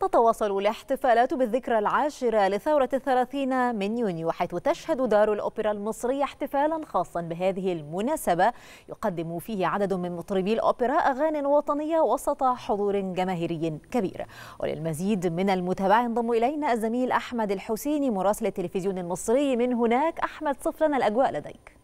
تتواصل الاحتفالات بالذكرى العاشرة لثورة الثلاثين من يونيو حيث تشهد دار الأوبرا المصرية احتفالا خاصا بهذه المناسبة يقدم فيه عدد من مطربي الأوبرا أغان وطنية وسط حضور جماهيري كبير وللمزيد من المتابعة ينضم إلينا الزميل أحمد الحسيني مراسل التلفزيون المصري من هناك أحمد صف لنا الأجواء لديك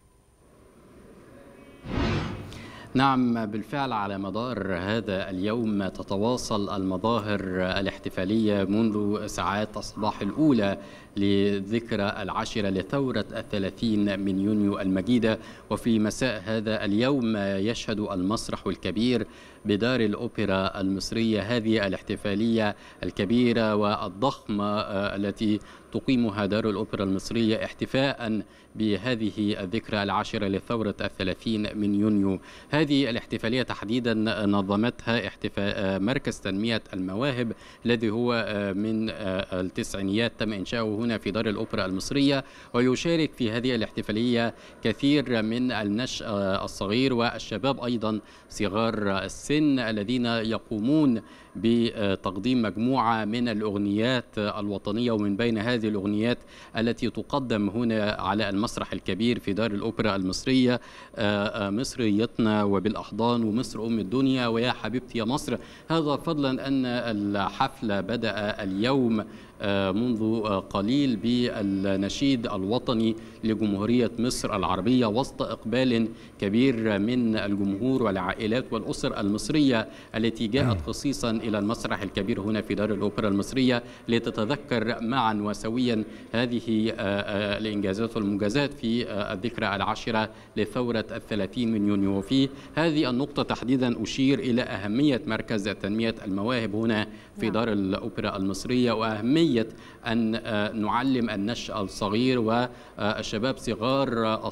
نعم بالفعل على مدار هذا اليوم تتواصل المظاهر الاحتفالية منذ ساعات الصباح الأولى لذكرى العاشرة لثورة الثلاثين من يونيو المجيدة وفي مساء هذا اليوم يشهد المسرح الكبير بدار الأوبرا المصرية هذه الاحتفالية الكبيرة والضخمة آه، التي تقيمها دار الأوبرا المصرية احتفاء بهذه الذكرى العاشرة لثورة الثلاثين من يونيو هذه الاحتفالية تحديدا نظمتها احتفاء مركز تنمية المواهب الذي هو من التسعينيات تم إنشاؤه هنا في دار الأوبرا المصرية ويشارك في هذه الاحتفالية كثير من النشء الصغير والشباب أيضا صغار السن الذين يقومون بتقديم مجموعة من الأغنيات الوطنية ومن بين هذه الأغنيات التي تقدم هنا على المسرح الكبير في دار الأوبرا المصرية آه، آه، مصريتنا وبالأحضان ومصر أم الدنيا ويا حبيبتي يا مصر هذا فضلا أن الحفلة بدأ اليوم آه، منذ آه، قليل بالنشيد الوطني لجمهورية مصر العربية وسط إقبال كبير من الجمهور والعائلات والأسر المصرية التي جاءت خصيصا إلى المسرح الكبير هنا في دار الأوبرا المصرية لتتذكر معا وسويا هذه آه، الإنجازات والمنجزات في الذكرى العاشرة لثورة الثلاثين من يونيو وفي هذه النقطة تحديدا أشير إلى أهمية مركز تنمية المواهب هنا في نعم. دار الأوبرا المصرية وأهمية أهمية أن آه، نعلم النشأ الصغير والشباب صغار آه،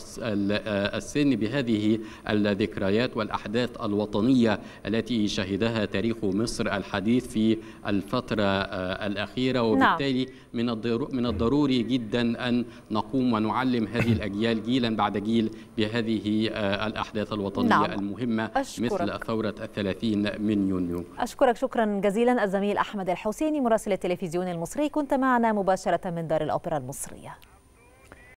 السن بهذه الذكريات والأحداث الوطنية التي شهدها تاريخ مصر الحديث في الفترة آه، الأخيرة نعم. وبالتالي من الضروري جدا أن نقوم ونعلم هذه الأجيال جيلا بعد جيل بهذه الأحداث الوطنية نعم. المهمة أشكرك. مثل ثورة الثلاثين من يونيو أشكرك شكرا جزيلا الزميل أحمد الحسيني مراسل التلفزيون المصري كنت معنا مباشرة من دار الأوبرا المصرية